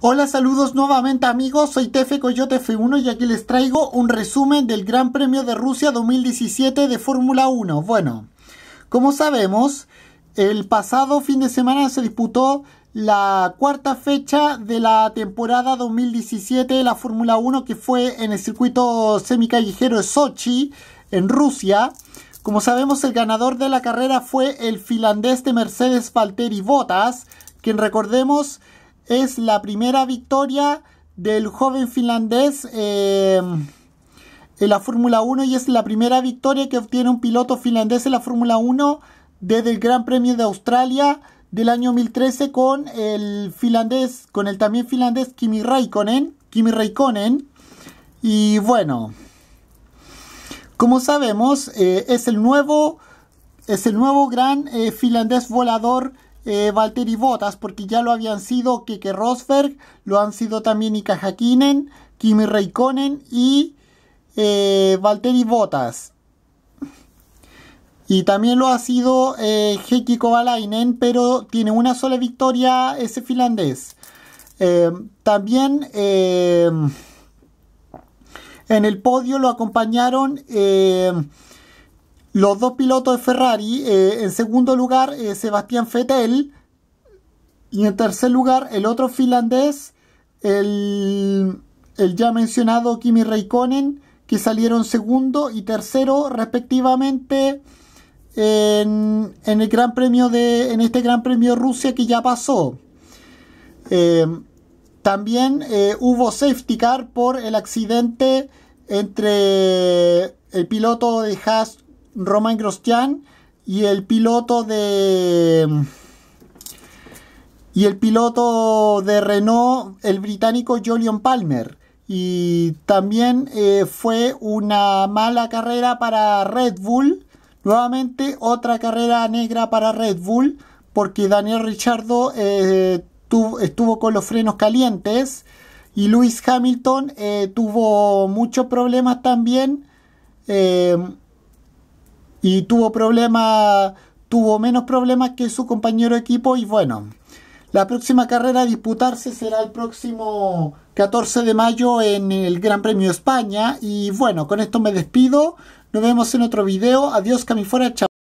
Hola, saludos nuevamente amigos, soy Tefe Coyote F1 y aquí les traigo un resumen del Gran Premio de Rusia 2017 de Fórmula 1. Bueno, como sabemos, el pasado fin de semana se disputó la cuarta fecha de la temporada 2017 de la Fórmula 1 que fue en el circuito semicallejero de Sochi, en Rusia. Como sabemos, el ganador de la carrera fue el finlandés de Mercedes Valtteri Bottas, quien recordemos es la primera victoria del joven finlandés eh, en la Fórmula 1 y es la primera victoria que obtiene un piloto finlandés en la Fórmula 1 desde el Gran Premio de Australia del año 2013 con el finlandés, con el también finlandés Kimi Raikkonen, Kimi Raikkonen. Y bueno, como sabemos, eh, es el nuevo es el nuevo gran eh, finlandés volador eh, Valtteri Bottas, porque ya lo habían sido Keke Rosberg, lo han sido también Ika Hakkinen, Kimi Raikkonen y eh, Valtteri Bottas. Y también lo ha sido eh, Heikki Kovalainen, pero tiene una sola victoria ese finlandés. Eh, también eh, en el podio lo acompañaron eh, los dos pilotos de Ferrari, eh, en segundo lugar eh, Sebastián Fettel. y en tercer lugar el otro finlandés, el, ya mencionado Kimi Raikkonen, que salieron segundo y tercero respectivamente en, el Gran Premio de en este Gran Premio Rusia que ya pasó. Eh, también hubo safety car por el accidente entre el piloto de Haas Roman Grosjean y el piloto de y el piloto de Renault, el británico jolyon Palmer. Y también eh, fue una mala carrera para Red Bull. Nuevamente otra carrera negra para Red Bull porque Daniel Richardo eh, estuvo con los frenos calientes y Lewis Hamilton eh, tuvo muchos problemas también y tuvo problemas, tuvo menos problemas que su compañero equipo y bueno, la próxima carrera a disputarse será el próximo 14 de mayo en el Gran Premio España y bueno, con esto me despido, nos vemos en otro video, adiós Camifora, chao.